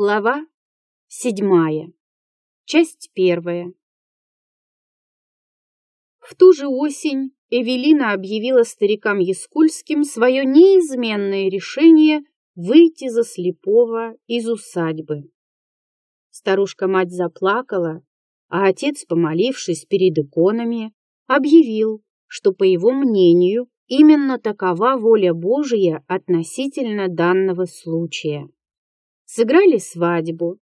Глава седьмая. Часть первая. В ту же осень Эвелина объявила старикам Яскульским свое неизменное решение выйти за слепого из усадьбы. Старушка-мать заплакала, а отец, помолившись перед иконами, объявил, что, по его мнению, именно такова воля Божия относительно данного случая. Сыграли свадьбу.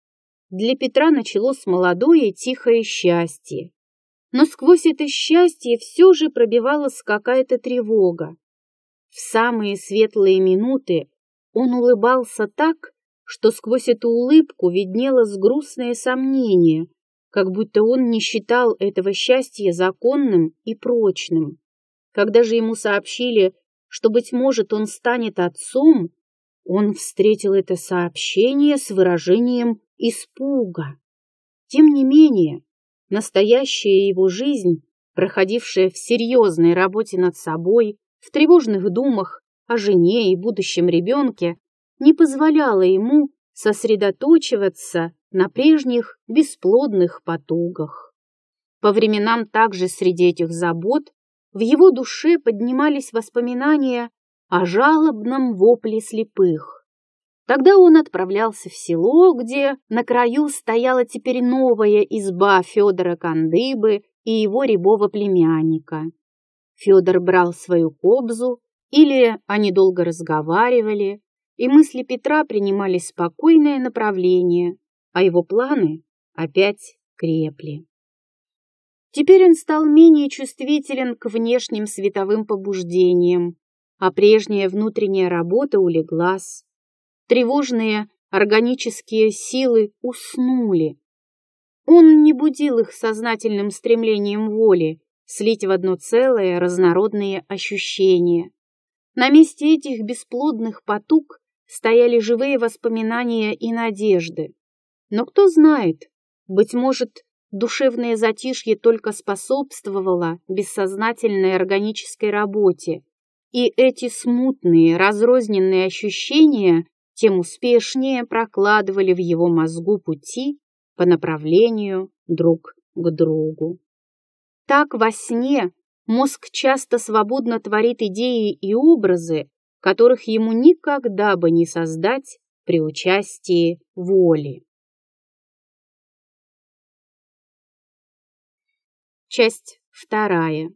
Для Петра началось молодое тихое счастье. Но сквозь это счастье все же пробивалась какая-то тревога. В самые светлые минуты он улыбался так, что сквозь эту улыбку виднелось грустное сомнение, как будто он не считал этого счастья законным и прочным. Когда же ему сообщили, что, быть может, он станет отцом, он встретил это сообщение с выражением испуга. Тем не менее, настоящая его жизнь, проходившая в серьезной работе над собой, в тревожных думах о жене и будущем ребенке, не позволяла ему сосредоточиваться на прежних бесплодных потугах. По временам также среди этих забот в его душе поднимались воспоминания о жалобном вопле слепых. Тогда он отправлялся в село, где на краю стояла теперь новая изба Федора Кандыбы и его рябого племянника. Федор брал свою кобзу, или они долго разговаривали, и мысли Петра принимали спокойное направление, а его планы опять крепли. Теперь он стал менее чувствителен к внешним световым побуждениям, а прежняя внутренняя работа улеглась. Тревожные органические силы уснули. Он не будил их сознательным стремлением воли слить в одно целое разнородные ощущения. На месте этих бесплодных потуг стояли живые воспоминания и надежды. Но кто знает, быть может, душевное затишье только способствовало бессознательной органической работе, и эти смутные, разрозненные ощущения тем успешнее прокладывали в его мозгу пути по направлению друг к другу. Так во сне мозг часто свободно творит идеи и образы, которых ему никогда бы не создать при участии воли. Часть вторая.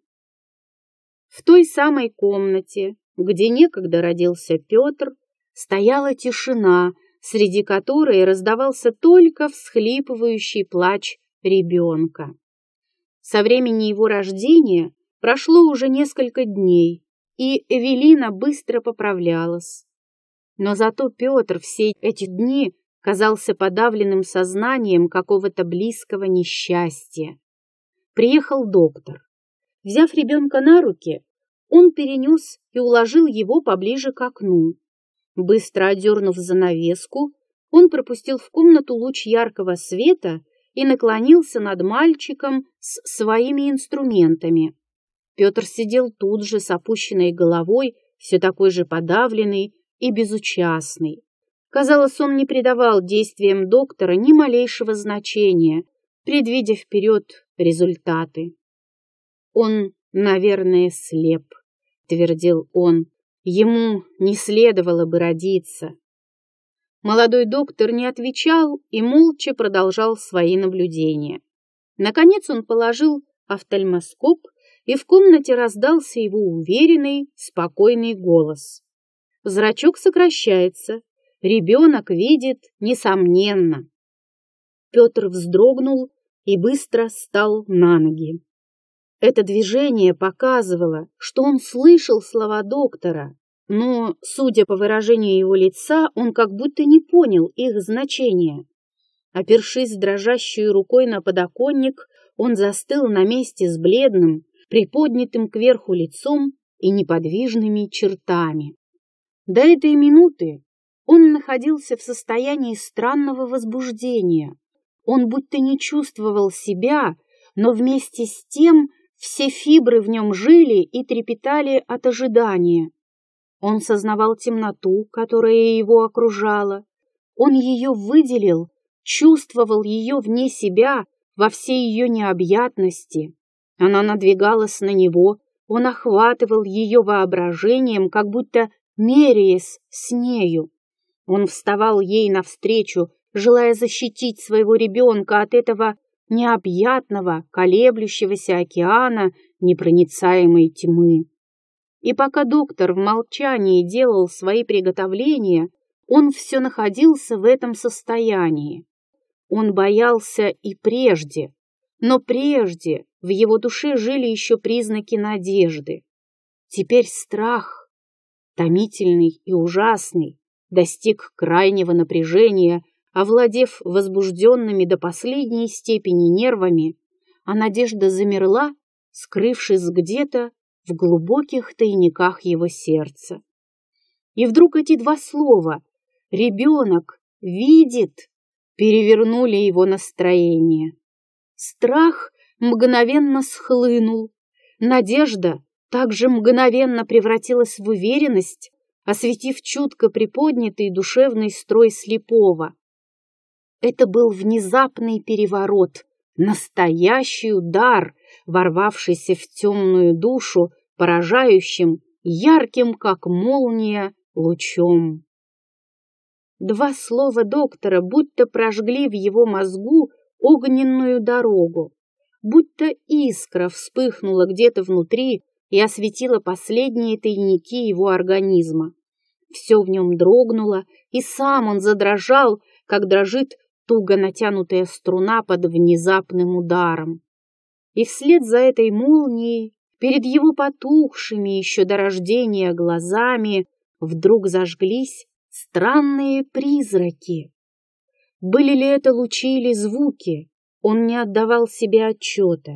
В той самой комнате, где некогда родился Петр, стояла тишина, среди которой раздавался только всхлипывающий плач ребенка. Со времени его рождения прошло уже несколько дней, и Эвелина быстро поправлялась. Но зато Петр все эти дни казался подавленным сознанием какого-то близкого несчастья. Приехал доктор. Взяв ребенка на руки, он перенес и уложил его поближе к окну. Быстро одернув занавеску, он пропустил в комнату луч яркого света и наклонился над мальчиком с своими инструментами. Петр сидел тут же с опущенной головой, все такой же подавленный и безучастный. Казалось, он не придавал действиям доктора ни малейшего значения, предвидя вперед результаты. «Он, наверное, слеп», — твердил он. «Ему не следовало бы родиться». Молодой доктор не отвечал и молча продолжал свои наблюдения. Наконец он положил офтальмоскоп, и в комнате раздался его уверенный, спокойный голос. Зрачок сокращается, ребенок видит, несомненно. Петр вздрогнул и быстро встал на ноги. Это движение показывало, что он слышал слова доктора, но, судя по выражению его лица, он как будто не понял их значения. Опершись дрожащей рукой на подоконник, он застыл на месте с бледным, приподнятым кверху лицом и неподвижными чертами. До этой минуты он находился в состоянии странного возбуждения. Он будто не чувствовал себя, но вместе с тем все фибры в нем жили и трепетали от ожидания. Он сознавал темноту, которая его окружала. Он ее выделил, чувствовал ее вне себя, во всей ее необъятности. Она надвигалась на него, он охватывал ее воображением, как будто меряясь с нею. Он вставал ей навстречу, желая защитить своего ребенка от этого необъятного, колеблющегося океана непроницаемой тьмы. И пока доктор в молчании делал свои приготовления, он все находился в этом состоянии. Он боялся и прежде, но прежде в его душе жили еще признаки надежды. Теперь страх, томительный и ужасный, достиг крайнего напряжения – Овладев возбужденными до последней степени нервами, а надежда замерла, скрывшись где-то в глубоких тайниках его сердца. И вдруг эти два слова «ребенок видит» перевернули его настроение. Страх мгновенно схлынул, надежда также мгновенно превратилась в уверенность, осветив чутко приподнятый душевный строй слепого. Это был внезапный переворот, настоящий удар, ворвавшийся в темную душу, поражающим, ярким, как молния, лучом. Два слова доктора будто прожгли в его мозгу огненную дорогу, будто искра вспыхнула где-то внутри и осветила последние тайники его организма. Все в нем дрогнуло, и сам он задрожал, как дрожит туго натянутая струна под внезапным ударом. И вслед за этой молнией, перед его потухшими еще до рождения глазами, вдруг зажглись странные призраки. Были ли это лучи или звуки, он не отдавал себе отчета.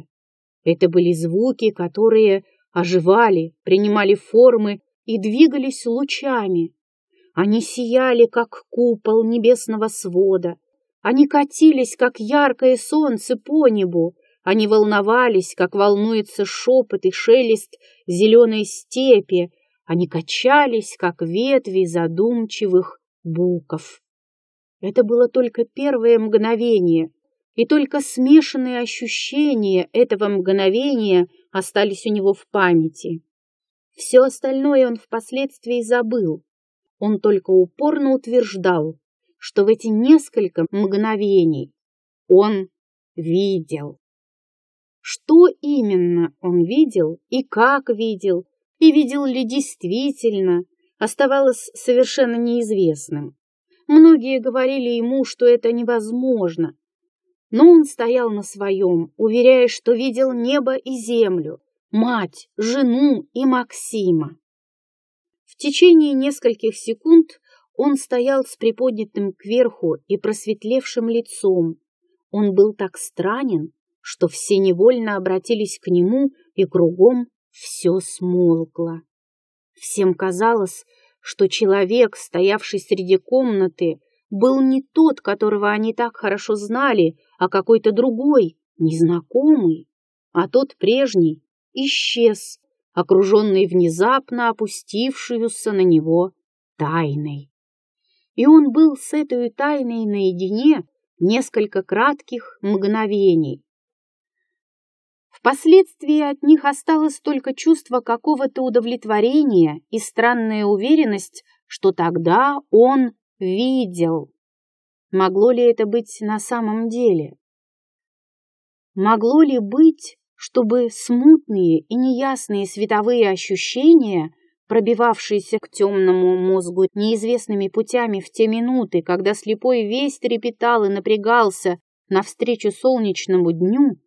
Это были звуки, которые оживали, принимали формы и двигались лучами. Они сияли, как купол небесного свода, они катились, как яркое солнце, по небу. Они волновались, как волнуется шепот и шелест зеленой степи. Они качались, как ветви задумчивых буков. Это было только первое мгновение, и только смешанные ощущения этого мгновения остались у него в памяти. Все остальное он впоследствии забыл. Он только упорно утверждал, что в эти несколько мгновений он видел. Что именно он видел и как видел, и видел ли действительно, оставалось совершенно неизвестным. Многие говорили ему, что это невозможно, но он стоял на своем, уверяя, что видел небо и землю, мать, жену и Максима. В течение нескольких секунд он стоял с приподнятым кверху и просветлевшим лицом. Он был так странен, что все невольно обратились к нему, и кругом все смолкло. Всем казалось, что человек, стоявший среди комнаты, был не тот, которого они так хорошо знали, а какой-то другой, незнакомый. А тот прежний исчез, окруженный внезапно опустившуюся на него тайной и он был с этой тайной наедине несколько кратких мгновений. Впоследствии от них осталось только чувство какого-то удовлетворения и странная уверенность, что тогда он видел. Могло ли это быть на самом деле? Могло ли быть, чтобы смутные и неясные световые ощущения пробивавшийся к темному мозгу неизвестными путями в те минуты, когда слепой весь трепетал и напрягался навстречу солнечному дню,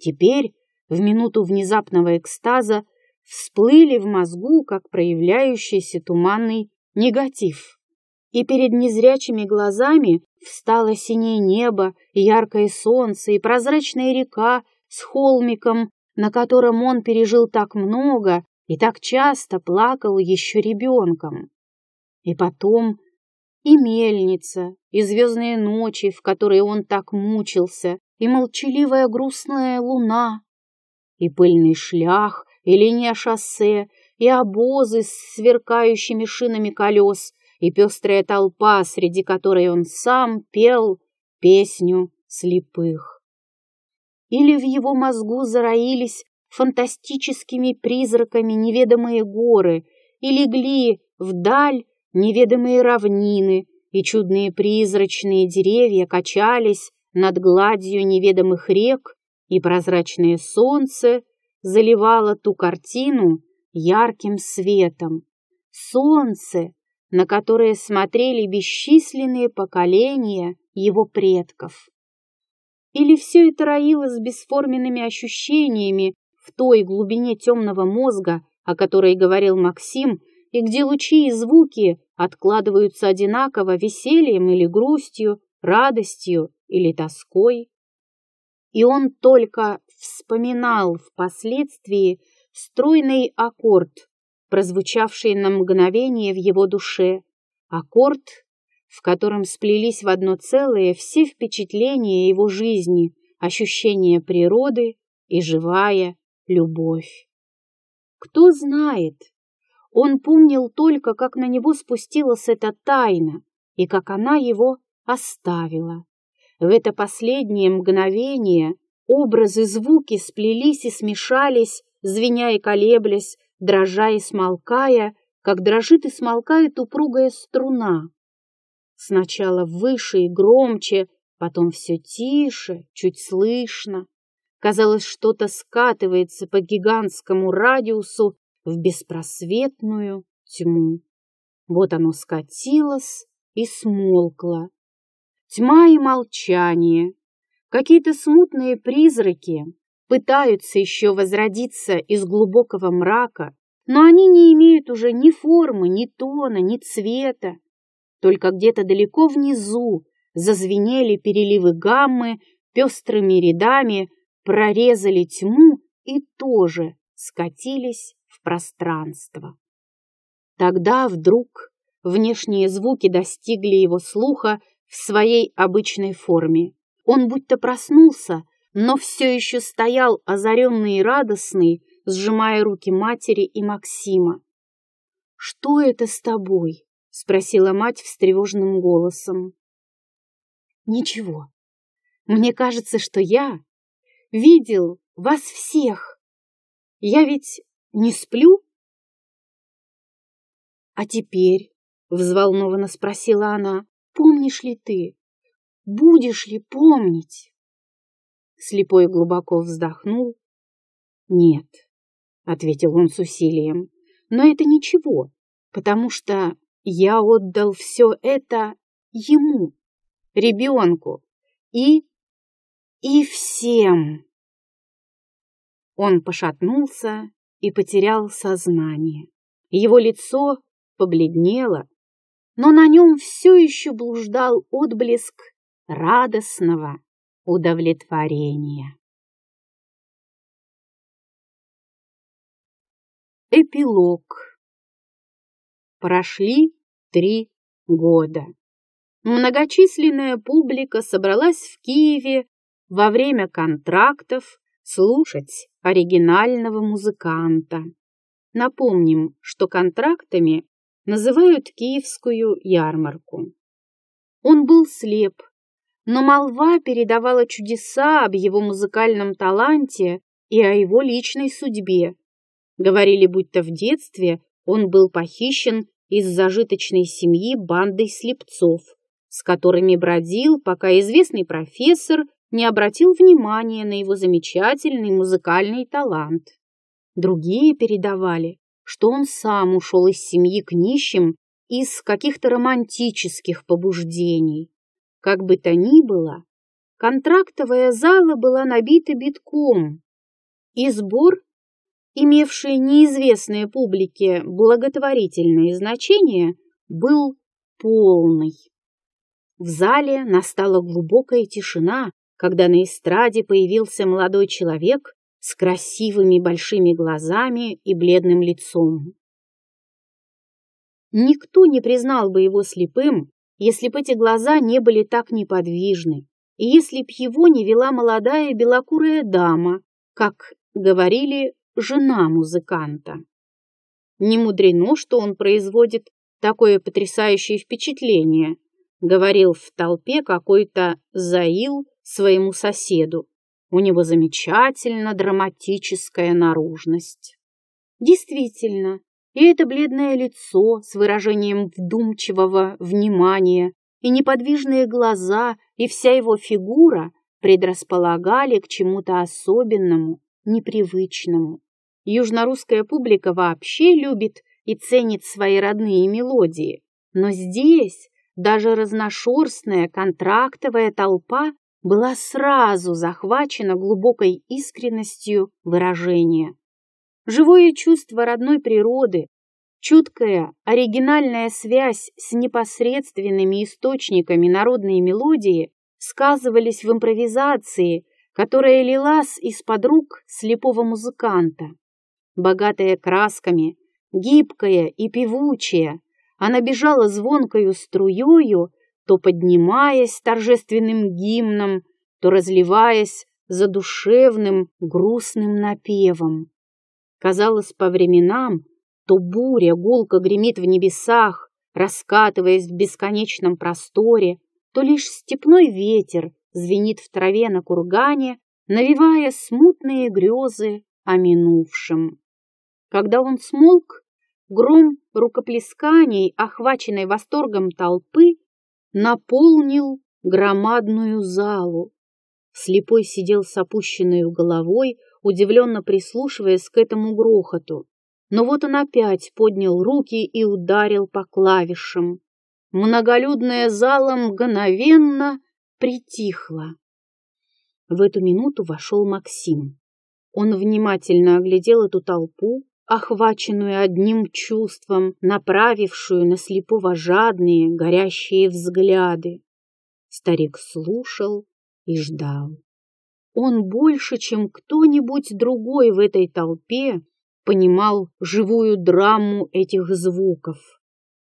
теперь, в минуту внезапного экстаза, всплыли в мозгу, как проявляющийся туманный негатив. И перед незрячими глазами встало синее небо, яркое солнце и прозрачная река с холмиком, на котором он пережил так много, и так часто плакал еще ребенком. И потом и мельница, и звездные ночи, в которые он так мучился, и молчаливая грустная луна, и пыльный шлях, и линия шоссе, и обозы с сверкающими шинами колес, и пестрая толпа, среди которой он сам пел песню слепых. Или в его мозгу зароились фантастическими призраками неведомые горы и легли вдаль неведомые равнины, и чудные призрачные деревья качались над гладью неведомых рек, и прозрачное солнце заливало ту картину ярким светом. Солнце, на которое смотрели бесчисленные поколения его предков. Или все это роилось бесформенными ощущениями, в той глубине темного мозга, о которой говорил Максим, и где лучи и звуки откладываются одинаково весельем или грустью, радостью или тоской. И он только вспоминал впоследствии стройный аккорд, прозвучавший на мгновение в его душе, аккорд, в котором сплелись в одно целое все впечатления его жизни, ощущения природы и живая, любовь. Кто знает, он помнил только, как на него спустилась эта тайна и как она его оставила. В это последнее мгновение образы звуки сплелись и смешались, звеня и колеблясь, дрожа и смолкая, как дрожит и смолкает упругая струна. Сначала выше и громче, потом все тише, чуть слышно. Казалось, что-то скатывается по гигантскому радиусу в беспросветную тьму. Вот оно скатилось и смолкло. Тьма и молчание. Какие-то смутные призраки пытаются еще возродиться из глубокого мрака, но они не имеют уже ни формы, ни тона, ни цвета. Только где-то далеко внизу зазвенели переливы гаммы пестрыми рядами, прорезали тьму и тоже скатились в пространство. Тогда вдруг внешние звуки достигли его слуха в своей обычной форме. Он будто проснулся, но все еще стоял озаренный и радостный, сжимая руки матери и Максима. «Что это с тобой?» — спросила мать встревоженным голосом. «Ничего. Мне кажется, что я видел вас всех. Я ведь не сплю? А теперь, — взволнованно спросила она, — помнишь ли ты? Будешь ли помнить? Слепой глубоко вздохнул. Нет, — ответил он с усилием, — но это ничего, потому что я отдал все это ему, ребенку, и и всем. Он пошатнулся и потерял сознание. Его лицо побледнело, но на нем все еще блуждал отблеск радостного удовлетворения. Эпилог. Прошли три года. Многочисленная публика собралась в Киеве во время контрактов слушать оригинального музыканта. Напомним, что контрактами называют Киевскую ярмарку. Он был слеп, но молва передавала чудеса об его музыкальном таланте и о его личной судьбе. Говорили, будто в детстве он был похищен из зажиточной семьи бандой слепцов, с которыми бродил, пока известный профессор не обратил внимания на его замечательный музыкальный талант. Другие передавали, что он сам ушел из семьи к нищим из каких-то романтических побуждений. Как бы то ни было, контрактовая зала была набита битком, и сбор, имевший неизвестное публике благотворительное значение, был полный. В зале настала глубокая тишина, когда на эстраде появился молодой человек с красивыми большими глазами и бледным лицом. Никто не признал бы его слепым, если бы эти глаза не были так неподвижны, и если б его не вела молодая белокурая дама, как говорили, жена музыканта. Не мудрено, что он производит такое потрясающее впечатление, говорил в толпе какой-то Заил своему соседу. У него замечательно драматическая наружность. Действительно, и это бледное лицо с выражением вдумчивого внимания, и неподвижные глаза, и вся его фигура предрасполагали к чему-то особенному, непривычному. Южнорусская публика вообще любит и ценит свои родные мелодии, но здесь даже разношерстная контрактовая толпа была сразу захвачена глубокой искренностью выражения. Живое чувство родной природы, чуткая оригинальная связь с непосредственными источниками народной мелодии сказывались в импровизации, которая лилась из-под рук слепого музыканта. Богатая красками, гибкая и певучая, она бежала звонкою струёю то поднимаясь торжественным гимном, то разливаясь задушевным грустным напевом. Казалось, по временам то буря гулко гремит в небесах, раскатываясь в бесконечном просторе, то лишь степной ветер звенит в траве на кургане, навевая смутные грезы о минувшем. Когда он смолк, гром рукоплесканий, охваченной восторгом толпы, наполнил громадную залу. Слепой сидел с опущенной головой, удивленно прислушиваясь к этому грохоту. Но вот он опять поднял руки и ударил по клавишам. Многолюдная зала мгновенно притихла. В эту минуту вошел Максим. Он внимательно оглядел эту толпу, охваченную одним чувством, направившую на слепого жадные, горящие взгляды. Старик слушал и ждал. Он больше, чем кто-нибудь другой в этой толпе, понимал живую драму этих звуков.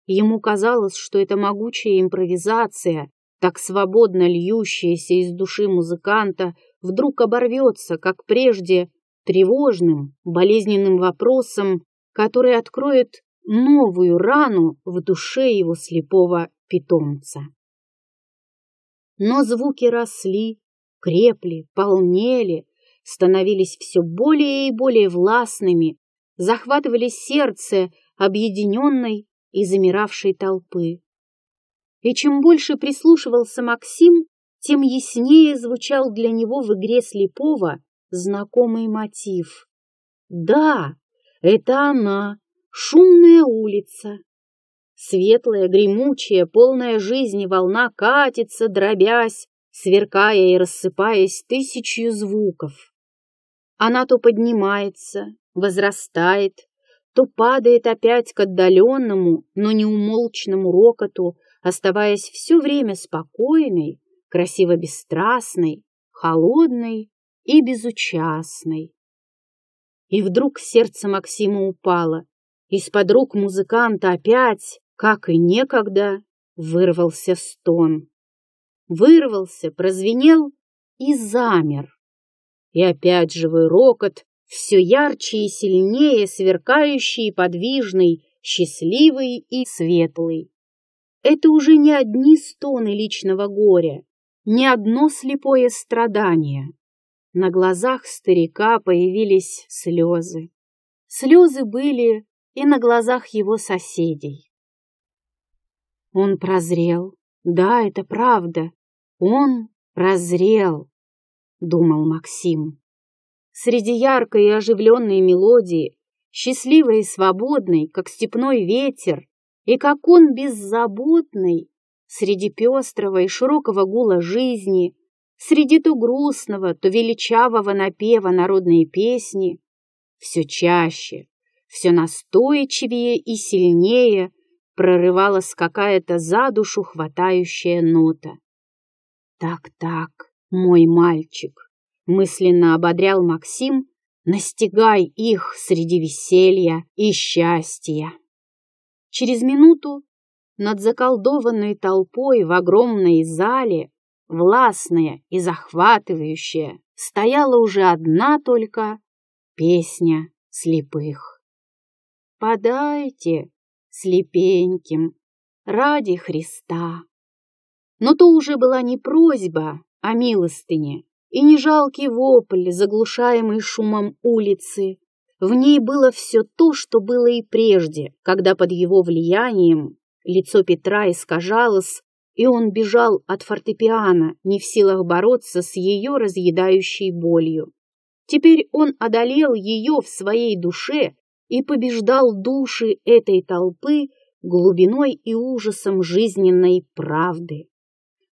Ему казалось, что эта могучая импровизация, так свободно льющаяся из души музыканта, вдруг оборвется, как прежде, тревожным, болезненным вопросом, который откроет новую рану в душе его слепого питомца. Но звуки росли, крепли, полнели, становились все более и более властными, захватывали сердце объединенной и замиравшей толпы. И чем больше прислушивался Максим, тем яснее звучал для него в игре слепого знакомый мотив. Да, это она, шумная улица. Светлая, гремучая, полная жизни волна катится, дробясь, сверкая и рассыпаясь тысячью звуков. Она то поднимается, возрастает, то падает опять к отдаленному, но неумолчному рокоту, оставаясь все время спокойной, красиво бесстрастной, холодной и безучастной. И вдруг сердце Максима упало. Из-под рук музыканта опять, как и некогда, вырвался стон. Вырвался, прозвенел и замер. И опять живой рокот, все ярче и сильнее, сверкающий и подвижный, счастливый и светлый. Это уже не одни стоны личного горя, не одно слепое страдание. На глазах старика появились слезы. Слезы были и на глазах его соседей. Он прозрел. Да, это правда. Он прозрел, думал Максим. Среди яркой и оживленной мелодии, счастливой и свободной, как степной ветер, и как он беззаботный, среди пестрого и широкого гула жизни — среди то грустного, то величавого напева народные песни, все чаще, все настойчивее и сильнее прорывалась какая-то за душу хватающая нота. «Так-так, мой мальчик», — мысленно ободрял Максим, «настигай их среди веселья и счастья». Через минуту над заколдованной толпой в огромной зале властная и захватывающая, стояла уже одна только песня слепых. «Подайте слепеньким ради Христа». Но то уже была не просьба о милостыне и не жалкий вопль, заглушаемый шумом улицы. В ней было все то, что было и прежде, когда под его влиянием лицо Петра искажалось и он бежал от фортепиано, не в силах бороться с ее разъедающей болью. Теперь он одолел ее в своей душе и побеждал души этой толпы глубиной и ужасом жизненной правды.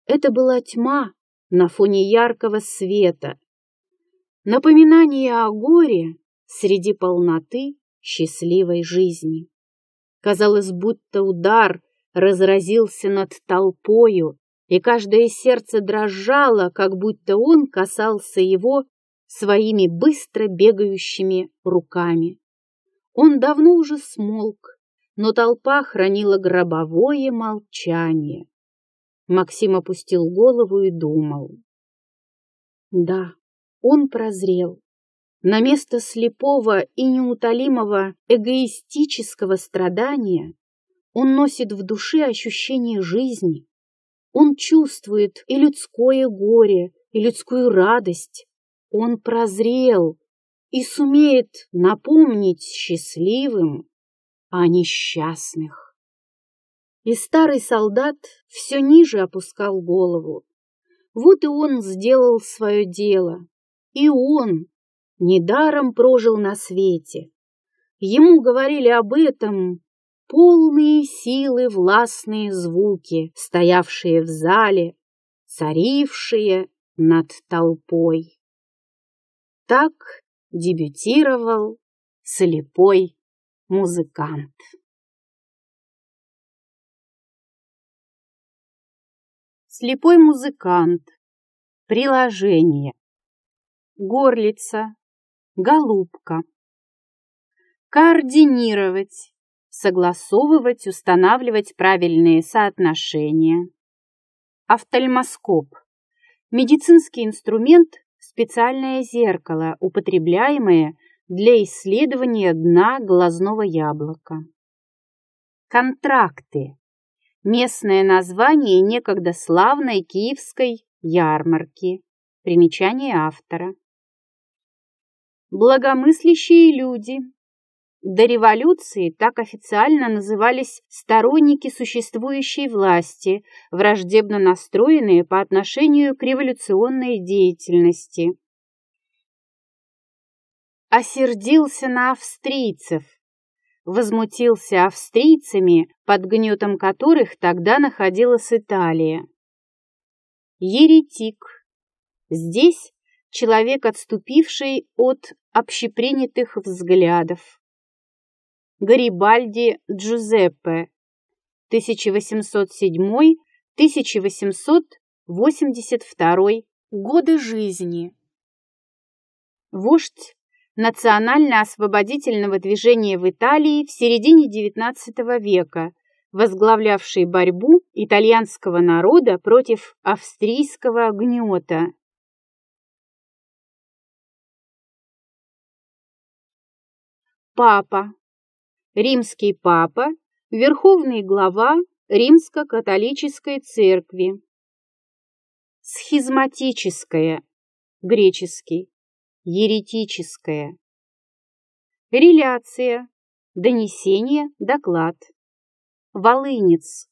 Это была тьма на фоне яркого света. Напоминание о горе среди полноты счастливой жизни. Казалось, будто удар разразился над толпою, и каждое сердце дрожало, как будто он касался его своими быстро бегающими руками. Он давно уже смолк, но толпа хранила гробовое молчание. Максим опустил голову и думал. Да, он прозрел. На место слепого и неутолимого эгоистического страдания он носит в душе ощущение жизни. Он чувствует и людское горе, и людскую радость. Он прозрел и сумеет напомнить счастливым о несчастных. И старый солдат все ниже опускал голову. Вот и он сделал свое дело. И он недаром прожил на свете. Ему говорили об этом полные силы властные звуки, стоявшие в зале, царившие над толпой. Так дебютировал слепой музыкант. Слепой музыкант. Приложение. Горлица. Голубка. Координировать согласовывать, устанавливать правильные соотношения. Офтальмоскоп. Медицинский инструмент – специальное зеркало, употребляемое для исследования дна глазного яблока. Контракты. Местное название некогда славной киевской ярмарки. Примечание автора. Благомыслящие люди до революции так официально назывались сторонники существующей власти, враждебно настроенные по отношению к революционной деятельности. Осердился на австрийцев. Возмутился австрийцами, под гнетом которых тогда находилась Италия. Еретик. Здесь человек, отступивший от общепринятых взглядов, Гарибальди Джузеппе 1807-1882 годы жизни. Вождь национально-освободительного движения в Италии в середине XIX века, возглавлявший борьбу итальянского народа против австрийского гнета. Папа римский папа, верховный глава римско-католической церкви. Схизматическое, греческий, еретическое. Реляция, донесение, доклад. Волынец,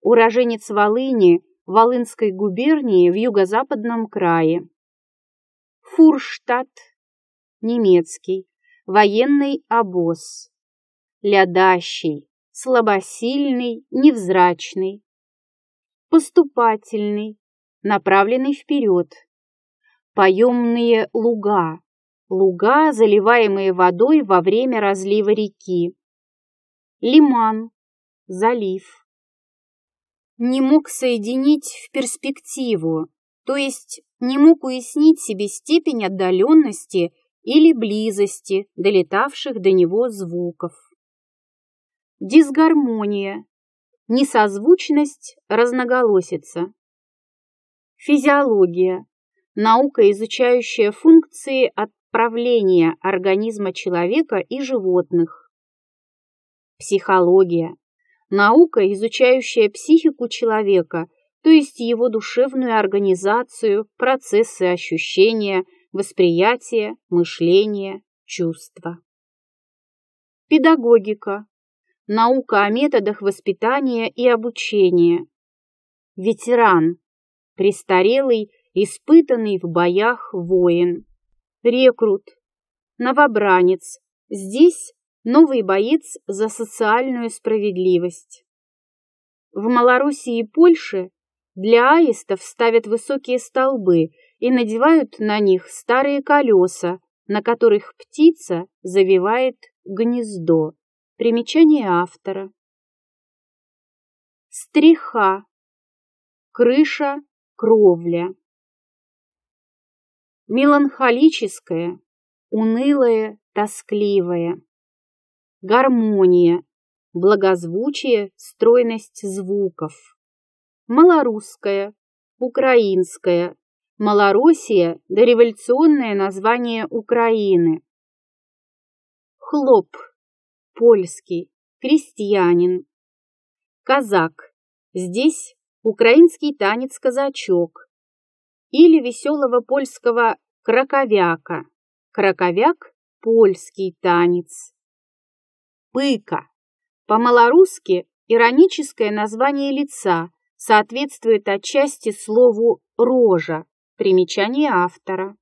уроженец Волыни, Волынской губернии в юго-западном крае. Фурштадт, немецкий, военный обоз лядащий, слабосильный, невзрачный, поступательный, направленный вперед, поемные луга, луга, заливаемые водой во время разлива реки, лиман, залив. Не мог соединить в перспективу, то есть не мог уяснить себе степень отдаленности или близости долетавших до него звуков дисгармония, несозвучность, разноголосица. Физиология – наука, изучающая функции отправления организма человека и животных. Психология – наука, изучающая психику человека, то есть его душевную организацию, процессы ощущения, восприятия, мышления, чувства. Педагогика Наука о методах воспитания и обучения. Ветеран. Престарелый, испытанный в боях воин. Рекрут. Новобранец. Здесь новый боец за социальную справедливость. В Малороссии и Польше для аистов ставят высокие столбы и надевают на них старые колеса, на которых птица завивает гнездо. Примечание автора. Стриха. Крыша, кровля. Меланхолическое, унылое, тоскливое. Гармония, благозвучие, стройность звуков. Малорусская, украинская, Малороссия – дореволюционное название Украины. Хлоп польский, крестьянин. Казак. Здесь украинский танец-казачок. Или веселого польского краковяка. Краковяк – польский танец. Пыка. По-малорусски ироническое название лица соответствует отчасти слову «рожа», примечание автора.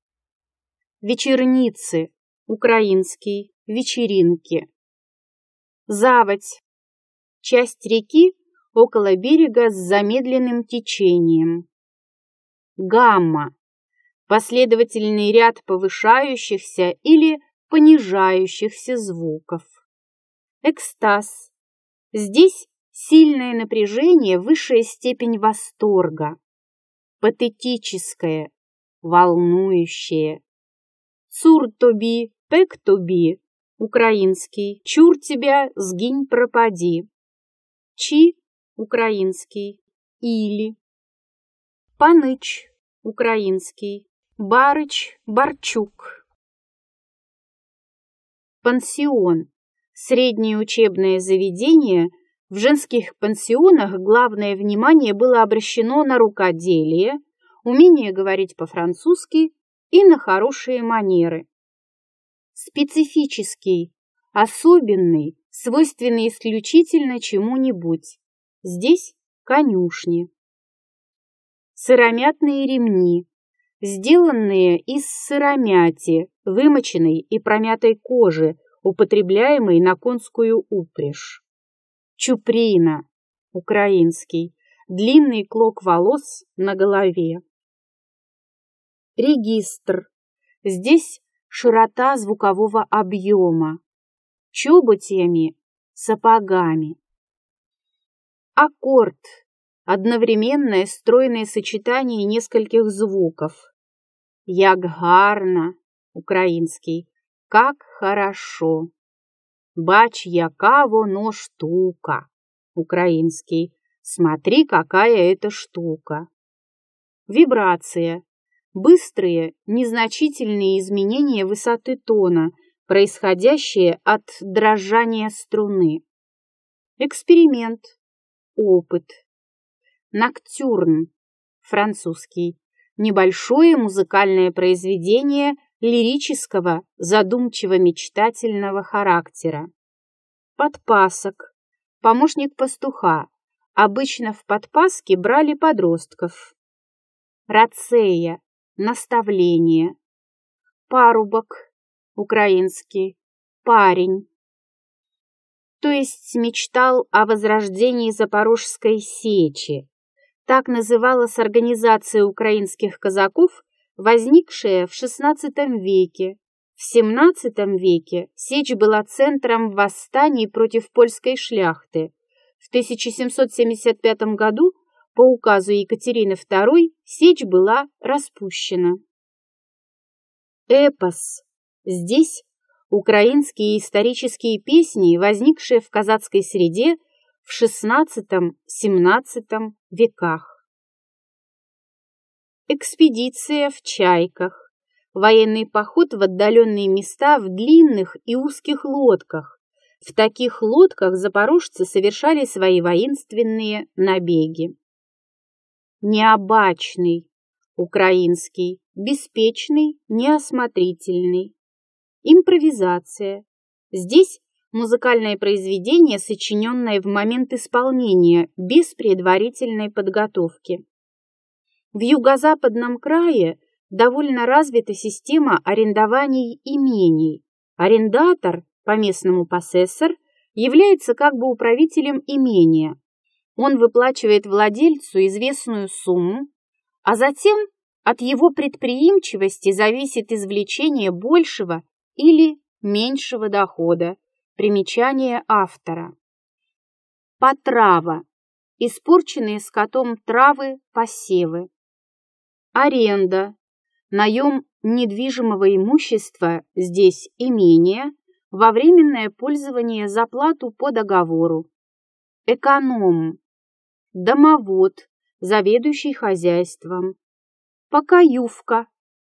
Вечерницы, украинский, вечеринки. Заводь. Часть реки около берега с замедленным течением. Гамма. Последовательный ряд повышающихся или понижающихся звуков. Экстаз. Здесь сильное напряжение, высшая степень восторга. Патетическое, волнующее. Цуртоби, пектоби, украинский, чур тебя, сгинь, пропади. Чи, украинский, или. Паныч, украинский, барыч, барчук. Пансион. Среднее учебное заведение. В женских пансионах главное внимание было обращено на рукоделие, умение говорить по-французски и на хорошие манеры специфический, особенный, свойственный исключительно чему-нибудь. Здесь конюшни. Сыромятные ремни, сделанные из сыромяти, вымоченной и промятой кожи, употребляемой на конскую упряжь. Чуприна, украинский, длинный клок волос на голове. Регистр. Здесь широта звукового объема, чубутьями, сапогами. Аккорд – одновременное стройное сочетание нескольких звуков. Яггарна – украинский, как хорошо. Бач-якаво, но штука – украинский, смотри, какая это штука. Вибрация быстрые, незначительные изменения высоты тона, происходящие от дрожания струны. Эксперимент, опыт. Ноктюрн, французский. Небольшое музыкальное произведение лирического, задумчиво-мечтательного характера. Подпасок, помощник пастуха. Обычно в подпаске брали подростков. Рацея, наставление, парубок, украинский, парень. То есть мечтал о возрождении Запорожской сечи. Так называлась организация украинских казаков, возникшая в XVI веке. В XVII веке сечь была центром восстаний против польской шляхты. В 1775 году по указу Екатерины II сечь была распущена. Эпос. Здесь украинские исторические песни, возникшие в казацкой среде в XVI-XVII веках. Экспедиция в чайках. Военный поход в отдаленные места в длинных и узких лодках. В таких лодках запорожцы совершали свои воинственные набеги необачный, украинский, беспечный, неосмотрительный. Импровизация. Здесь музыкальное произведение, сочиненное в момент исполнения, без предварительной подготовки. В юго-западном крае довольно развита система арендований имений. Арендатор, по местному посессор, является как бы управителем имения, он выплачивает владельцу известную сумму, а затем от его предприимчивости зависит извлечение большего или меньшего дохода. Примечание автора. Потрава. Испорченные скотом травы, посевы. Аренда. Наем недвижимого имущества, здесь имение, во временное пользование за плату по договору. Эконом домовод, заведующий хозяйством, покаювка,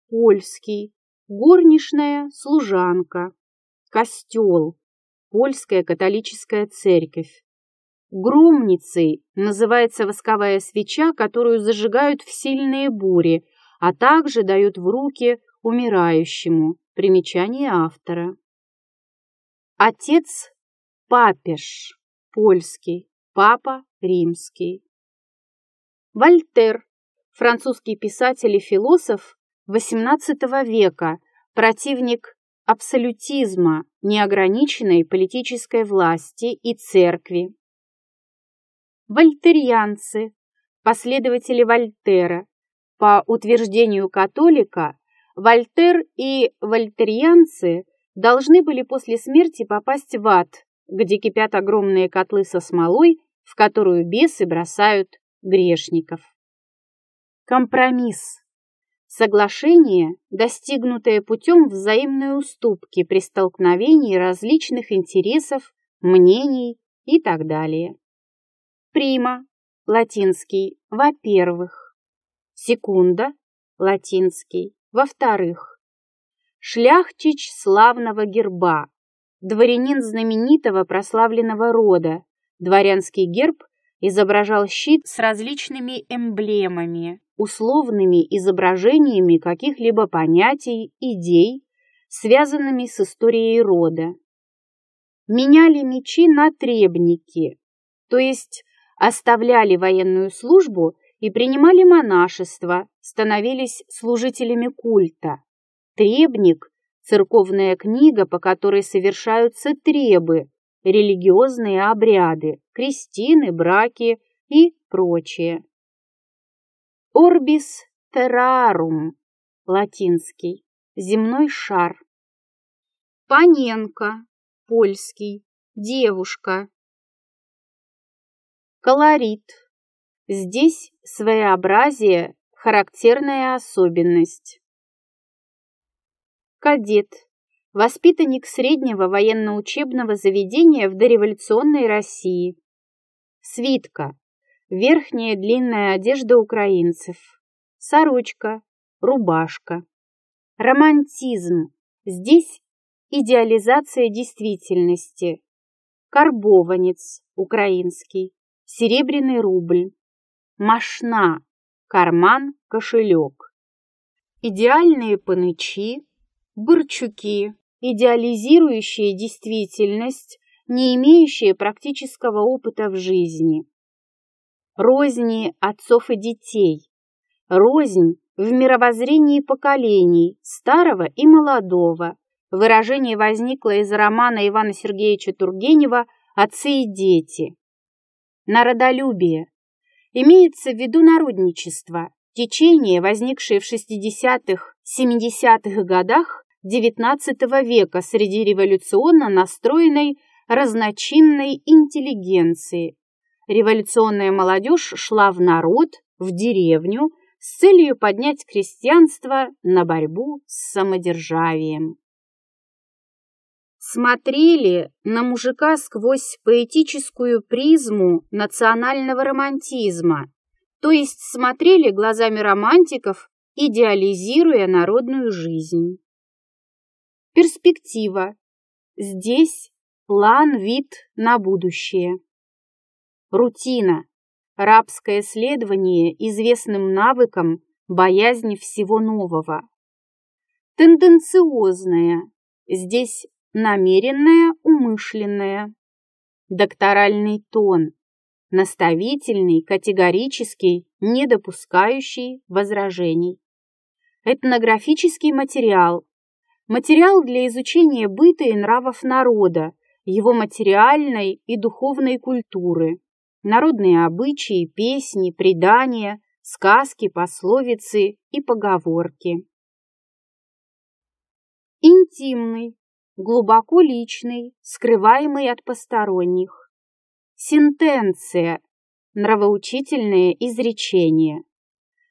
польский, горничная, служанка, костел, польская католическая церковь. Громницей называется восковая свеча, которую зажигают в сильные бури, а также дают в руки умирающему. Примечание автора. Отец – папеж, польский, Папа Римский. Вольтер, французский писатель и философ XVIII века, противник абсолютизма, неограниченной политической власти и церкви. Вольтерианцы, последователи Вольтера, по утверждению католика, Вольтер и вольтерианцы должны были после смерти попасть в ад, где кипят огромные котлы со смолой, в которую бесы бросают грешников. Компромисс. Соглашение, достигнутое путем взаимной уступки при столкновении различных интересов, мнений и так далее. Прима, латинский, во-первых. Секунда, латинский, во-вторых. Шляхтич славного герба, дворянин знаменитого прославленного рода, Дворянский герб изображал щит с различными эмблемами, условными изображениями каких-либо понятий, идей, связанными с историей рода. Меняли мечи на требники, то есть оставляли военную службу и принимали монашество, становились служителями культа. Требник – церковная книга, по которой совершаются требы, религиозные обряды, крестины, браки и прочее. Орбис террарум, латинский, земной шар. Паненко, польский, девушка. Колорит. Здесь своеобразие, характерная особенность. Кадет воспитанник среднего военно-учебного заведения в дореволюционной России. Свитка – верхняя длинная одежда украинцев, сорочка, рубашка. Романтизм – здесь идеализация действительности. Карбованец – украинский, серебряный рубль. Машна – карман, кошелек. Идеальные панычи, Борчуки, идеализирующие действительность, не имеющие практического опыта в жизни. Розни отцов и детей. Рознь в мировоззрении поколений, старого и молодого. Выражение возникло из романа Ивана Сергеевича Тургенева «Отцы и дети». Народолюбие. Имеется в виду народничество, течение, возникшее в 60-х, 70-х годах XIX века среди революционно настроенной разночинной интеллигенции. Революционная молодежь шла в народ, в деревню, с целью поднять крестьянство на борьбу с самодержавием. Смотрели на мужика сквозь поэтическую призму национального романтизма, то есть смотрели глазами романтиков, идеализируя народную жизнь. Перспектива. Здесь план, вид на будущее. Рутина. Рабское следование известным навыкам боязни всего нового. Тенденциозное. Здесь намеренное, умышленное. Докторальный тон. Наставительный, категорический, не допускающий возражений. Этнографический материал, материал для изучения быта и нравов народа, его материальной и духовной культуры, народные обычаи, песни, предания, сказки, пословицы и поговорки. Интимный, глубоко личный, скрываемый от посторонних. Сентенция – нравоучительное изречение.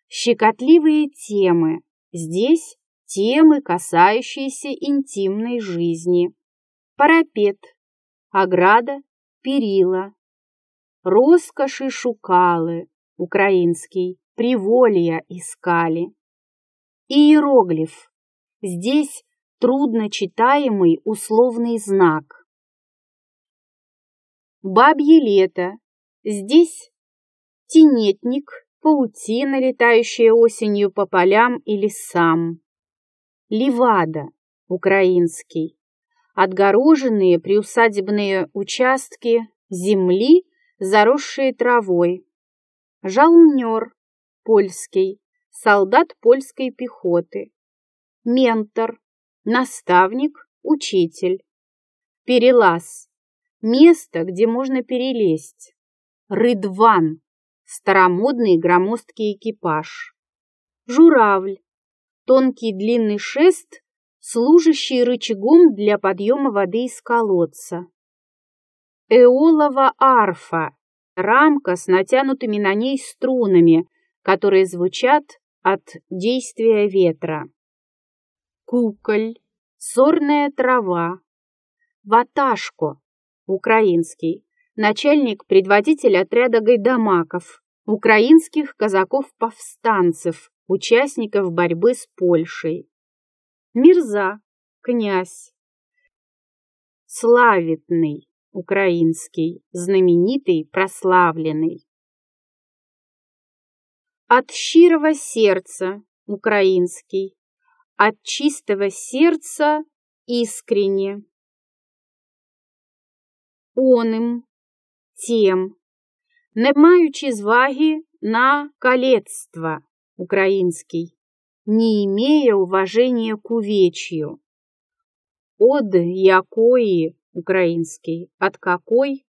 Щекотливые темы – здесь темы, касающиеся интимной жизни. Парапет, ограда, перила, роскоши шукалы, украинский, приволья искали. Иероглиф. Здесь трудночитаемый условный знак. Бабье лето. Здесь тенетник, паутина, летающая осенью по полям и лесам. Левада, украинский. Отгороженные приусадебные участки земли, заросшие травой. Жалнер, польский, солдат польской пехоты. Ментор, наставник, учитель. Перелаз, место, где можно перелезть. Рыдван, старомодный громоздкий экипаж. Журавль, тонкий длинный шест, служащий рычагом для подъема воды из колодца. Эолова арфа — рамка с натянутыми на ней струнами, которые звучат от действия ветра. Куколь, сорная трава, ваташко, украинский, начальник-предводитель отряда гайдамаков, украинских казаков-повстанцев, участников борьбы с Польшей. Мирза, князь. Славитный, украинский, знаменитый, прославленный. От щирого сердца, украинский, от чистого сердца, искренне. Он им, тем, не маючи зваги на калецтво, украинский, не имея уважения к увечью. Од якои, украинский, от какой?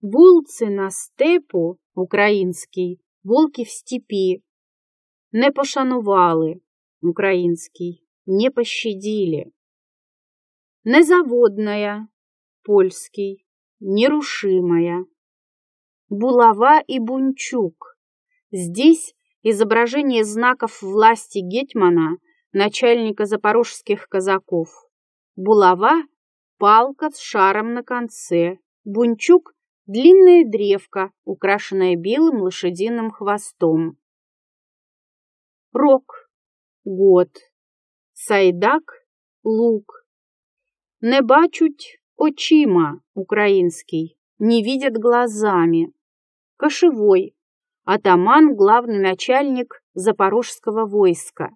Волцы на степу, украинский, волки в степи. Не пошанували, украинский, не пощадили. Незаводная, польский, нерушимая. Булава и Бунчук. Здесь изображение знаков власти гетьмана, начальника запорожских казаков. Булава – палка с шаром на конце, бунчук – длинная древка, украшенная белым лошадиным хвостом. Рок, год, сайдак – лук. Не бачуть очима, украинский, не видят глазами. Кошевой атаман, главный начальник запорожского войска,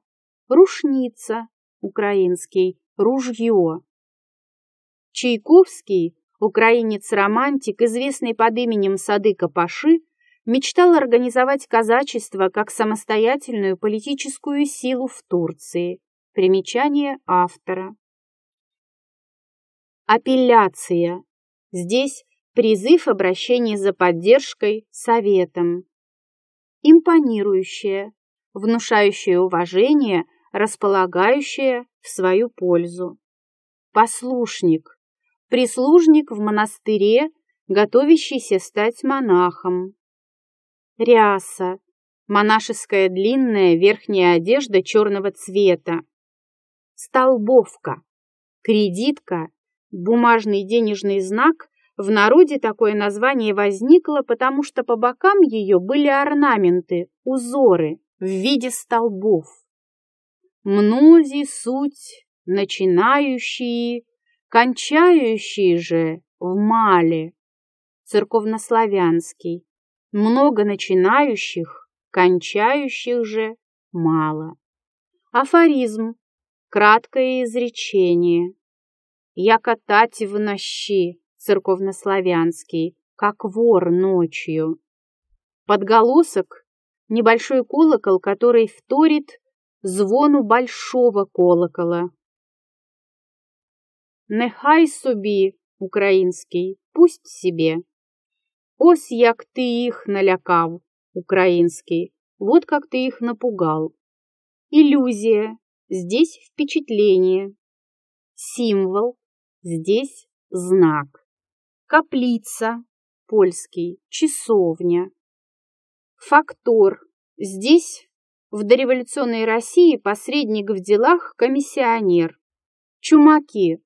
рушница, украинский, ружье. Чайковский, украинец-романтик, известный под именем Садыка Паши, мечтал организовать казачество как самостоятельную политическую силу в Турции. Примечание автора. Апелляция. Здесь призыв обращения за поддержкой советом импонирующее, внушающее уважение, располагающее в свою пользу. Послушник, прислужник в монастыре, готовящийся стать монахом. Ряса, монашеская длинная верхняя одежда черного цвета. Столбовка, кредитка, бумажный денежный знак, в народе такое название возникло, потому что по бокам ее были орнаменты, узоры в виде столбов. Мнузи суть, начинающие, кончающие же в мале, церковнославянский, много начинающих, кончающих же мало. Афоризм, краткое изречение. Я катать в нощи церковнославянский, как вор ночью. Подголосок — небольшой колокол, который вторит звону большого колокола. «Нехай собі» — украинский, «пусть себе». «Ось як ты их налякав» — украинский, «вот как ты их напугал». Иллюзия — здесь впечатление. Символ — здесь знак. Каплица, польский, часовня. Фактор. Здесь, в дореволюционной России, посредник в делах комиссионер. Чумаки.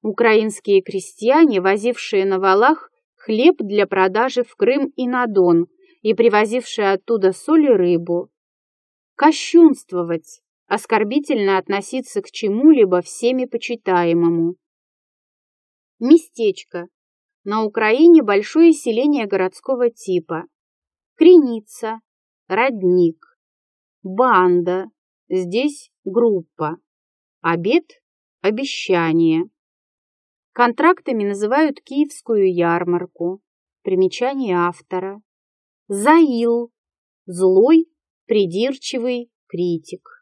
Украинские крестьяне, возившие на валах хлеб для продажи в Крым и на Дон и привозившие оттуда соль и рыбу. Кощунствовать. Оскорбительно относиться к чему-либо всеми почитаемому. Местечко. На Украине большое селение городского типа. Креница, родник, банда, здесь группа. Обед – обещание. Контрактами называют Киевскую ярмарку. Примечание автора. Заил – злой, придирчивый критик.